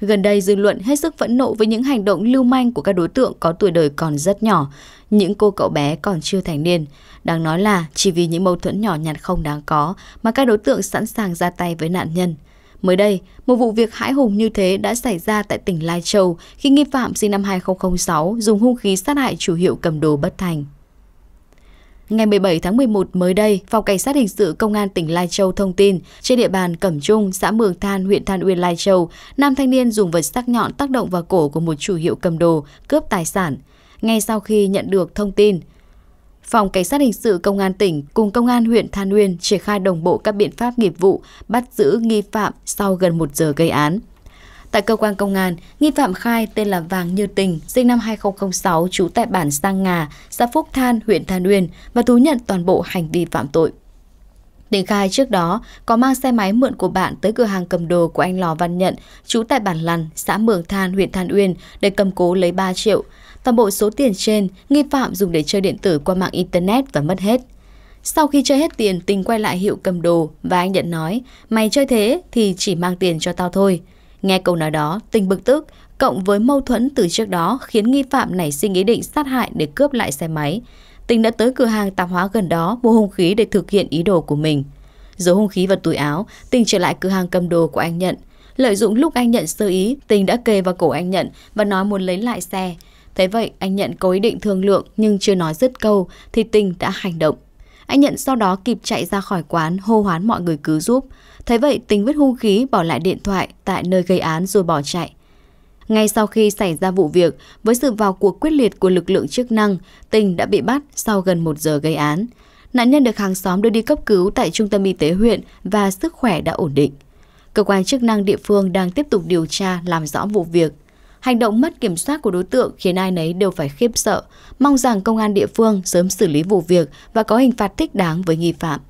Gần đây dư luận hết sức phẫn nộ với những hành động lưu manh của các đối tượng có tuổi đời còn rất nhỏ, những cô cậu bé còn chưa thành niên. Đáng nói là chỉ vì những mâu thuẫn nhỏ nhặt không đáng có mà các đối tượng sẵn sàng ra tay với nạn nhân. Mới đây, một vụ việc hãi hùng như thế đã xảy ra tại tỉnh Lai Châu khi nghi phạm sinh năm 2006 dùng hung khí sát hại chủ hiệu cầm đồ bất thành. Ngày 17 tháng 11 mới đây, Phòng Cảnh sát Hình sự Công an tỉnh Lai Châu thông tin, trên địa bàn Cẩm Trung, xã Mường Than, huyện Than Uyên, Lai Châu, nam thanh niên dùng vật sắc nhọn tác động vào cổ của một chủ hiệu cầm đồ, cướp tài sản. Ngay sau khi nhận được thông tin, Phòng Cảnh sát Hình sự Công an tỉnh cùng Công an huyện Than Uyên triển khai đồng bộ các biện pháp nghiệp vụ bắt giữ nghi phạm sau gần một giờ gây án. Tại cơ quan công an, nghi phạm khai tên là Vàng Như Tình, sinh năm 2006, trú tại bản Sang Ngà, xã Phúc Than, huyện Than Uyên và thú nhận toàn bộ hành vi phạm tội. Tình khai trước đó có mang xe máy mượn của bạn tới cửa hàng cầm đồ của anh Lò Văn Nhận, trú tại bản Lằn, xã Mường Than, huyện Than Uyên để cầm cố lấy 3 triệu. Toàn bộ số tiền trên, nghi phạm dùng để chơi điện tử qua mạng Internet và mất hết. Sau khi chơi hết tiền, Tình quay lại hiệu cầm đồ và anh Nhận nói, mày chơi thế thì chỉ mang tiền cho tao thôi. Nghe câu nói đó, tình bực tức, cộng với mâu thuẫn từ trước đó khiến nghi phạm nảy sinh ý định sát hại để cướp lại xe máy. Tình đã tới cửa hàng tạp hóa gần đó mua hung khí để thực hiện ý đồ của mình. Giấu hung khí vào túi áo, Tình trở lại cửa hàng cầm đồ của anh Nhận. Lợi dụng lúc anh Nhận sơ ý, Tình đã kề vào cổ anh Nhận và nói muốn lấy lại xe. Thế vậy, anh Nhận có ý định thương lượng nhưng chưa nói dứt câu thì Tình đã hành động. Anh nhận sau đó kịp chạy ra khỏi quán hô hoán mọi người cứu giúp. Thấy vậy tính vứt hung khí bỏ lại điện thoại tại nơi gây án rồi bỏ chạy. Ngay sau khi xảy ra vụ việc, với sự vào cuộc quyết liệt của lực lượng chức năng, Tình đã bị bắt sau gần một giờ gây án. Nạn nhân được hàng xóm đưa đi cấp cứu tại trung tâm y tế huyện và sức khỏe đã ổn định. Cơ quan chức năng địa phương đang tiếp tục điều tra làm rõ vụ việc Hành động mất kiểm soát của đối tượng khiến ai nấy đều phải khiếp sợ, mong rằng công an địa phương sớm xử lý vụ việc và có hình phạt thích đáng với nghi phạm.